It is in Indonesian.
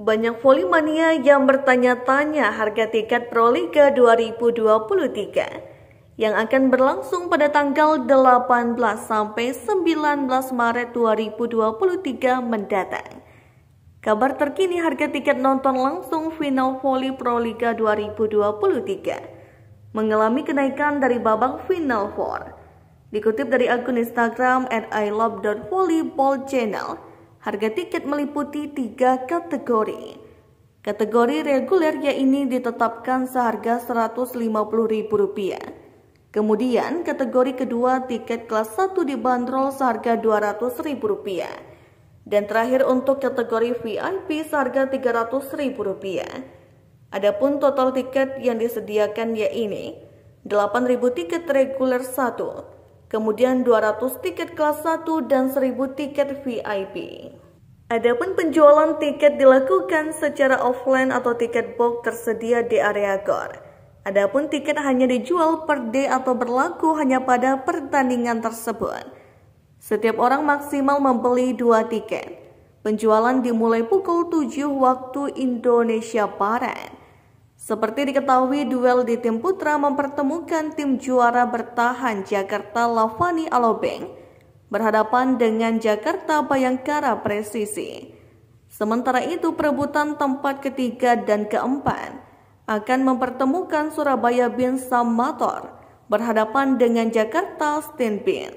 Banyak volimania yang bertanya-tanya harga tiket Proliga 2023 yang akan berlangsung pada tanggal 18 sampai 19 Maret 2023 mendatang. Kabar terkini harga tiket nonton langsung final voli Proliga 2023 mengalami kenaikan dari babak final 4. Dikutip dari akun Instagram at channel Harga tiket meliputi tiga kategori. Kategori reguler yaitu ditetapkan seharga Rp150.000. Kemudian kategori kedua tiket kelas 1 dibanderol seharga Rp200.000. Dan terakhir untuk kategori VIP seharga Rp300.000. Adapun total tiket yang disediakan yaitu 8.000 tiket reguler 1, kemudian 200 tiket kelas 1 dan 1000 tiket VIP. Adapun penjualan tiket dilakukan secara offline atau tiket box tersedia di area gor. Adapun tiket hanya dijual per day atau berlaku hanya pada pertandingan tersebut. Setiap orang maksimal membeli dua tiket. Penjualan dimulai pukul 7 waktu Indonesia Barat. Seperti diketahui, duel di tim putra mempertemukan tim juara bertahan Jakarta Lavani Alobeng berhadapan dengan Jakarta Bayangkara Presisi. Sementara itu, perebutan tempat ketiga dan keempat akan mempertemukan Surabaya Bin Samator berhadapan dengan Jakarta Stinbin.